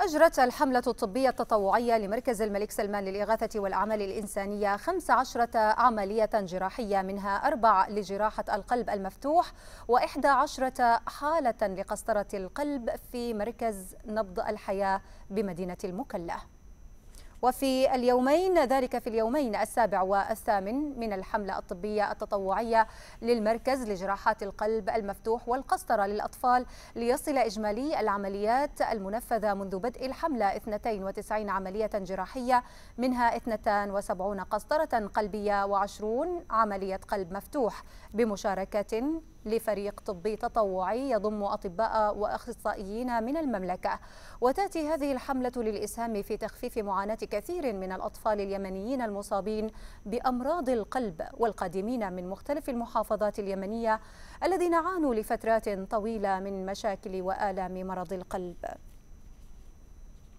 أجرت الحملة الطبية التطوعية لمركز الملك سلمان للإغاثة والأعمال الإنسانية 15 عملية جراحية منها أربع لجراحة القلب المفتوح و11 حالة لقسطرة القلب في مركز نبض الحياة بمدينة المكلا وفي اليومين ذلك في اليومين السابع والثامن من الحملة الطبية التطوعية للمركز لجراحات القلب المفتوح والقسطرة للأطفال ليصل إجمالي العمليات المنفذة منذ بدء الحملة 92 عملية جراحية منها 72 قسطرة قلبية و20 عملية قلب مفتوح بمشاركة لفريق طبي تطوعي يضم أطباء وأخصائيين من المملكة وتأتي هذه الحملة للإسهام في تخفيف معاناة كثير من الأطفال اليمنيين المصابين بأمراض القلب والقادمين من مختلف المحافظات اليمنية الذين عانوا لفترات طويلة من مشاكل وآلام مرض القلب